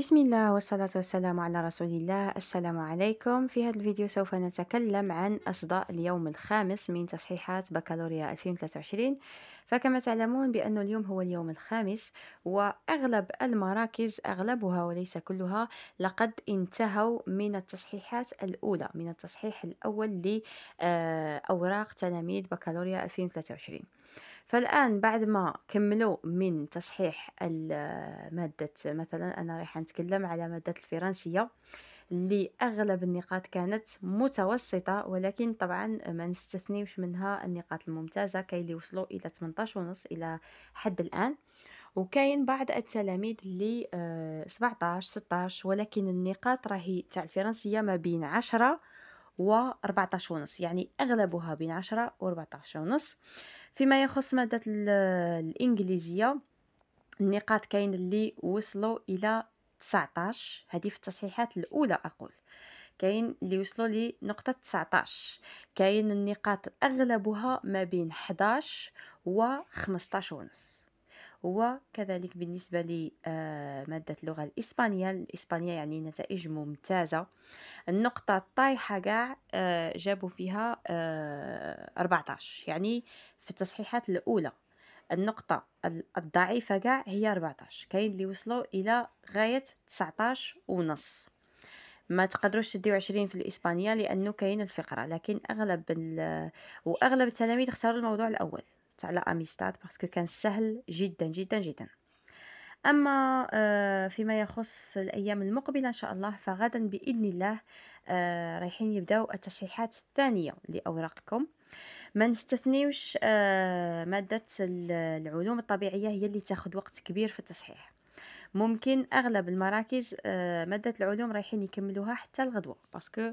بسم الله والصلاة والسلام على رسول الله السلام عليكم في هذا الفيديو سوف نتكلم عن أصداء اليوم الخامس من تصحيحات بكالوريا 2023 فكما تعلمون بأن اليوم هو اليوم الخامس وأغلب المراكز أغلبها وليس كلها لقد انتهوا من التصحيحات الأولى من التصحيح الأول لأوراق آه، تلاميذ بكالوريا 2023 فالآن بعد ما كملوا من تصحيح آه، مادة مثلا أنا رايحة كنتكلم على ماده الفرنسيه اللي اغلب النقاط كانت متوسطه ولكن طبعا ما نستثنيوش منها النقاط الممتازه كاين اللي وصلوا الى 18 ونص الى حد الان وكاين بعض التلاميذ اللي 17 آه، 16 ولكن النقاط راهي تاع الفرنسيه ما بين 10 و 14 ونص يعني اغلبها بين 10 و 14 ونص فيما يخص ماده الانجليزيه النقاط كاين اللي وصلوا الى 19 هذه في التصحيحات الاولى اقول كاين اللي وصلوا لي نقطة 19 كاين النقاط أغلبها ما بين 11 و 15 ونص وكذلك بالنسبة لمادة آه، اللغة الإسبانية الإسبانية يعني نتائج ممتازة النقطة الطايحة قاع آه، جابوا فيها 14 آه، يعني في التصحيحات الأولى النقطة الضعيفة كاع هي 14 كاين اللي وصلوا إلى غاية 19 ونص ما تقدروش تديو 20 في الإسبانية لأنه كاين الفقرة لكن أغلب وأغلب التلاميذ اختاروا الموضوع الأول تاع اميستاد باسكو كان سهل جدا جدا جدا أما آه، فيما يخص الأيام المقبلة إن شاء الله فغدا بإذن الله آه، رايحين يبداو التصحيحات الثانية لأوراقكم ما نستثنيوش آه، مادة العلوم الطبيعية هي اللي تاخد وقت كبير في التصحيح ممكن أغلب المراكز مادة العلوم رايحين يكملوها حتى الغدوة باسكو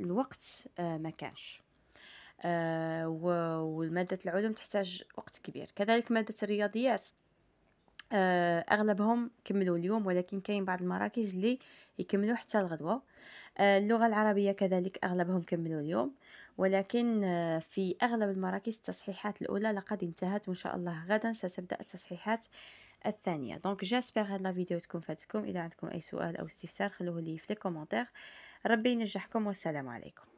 الوقت ما كانش ومادة العلوم تحتاج وقت كبير كذلك مادة الرياضيات آه، اغلبهم كملوا اليوم ولكن كاين بعض المراكز اللي يكملوا حتى الغدوه آه، اللغه العربيه كذلك اغلبهم كملوا اليوم ولكن آه، في اغلب المراكز التصحيحات الاولى لقد انتهت وان شاء الله غدا ستبدا التصحيحات الثانيه دونك جيسبر هاد لا فيديو تكون فاتكم اذا عندكم اي سؤال او استفسار خلوه لي في لي كومونتير ربي ينجحكم والسلام عليكم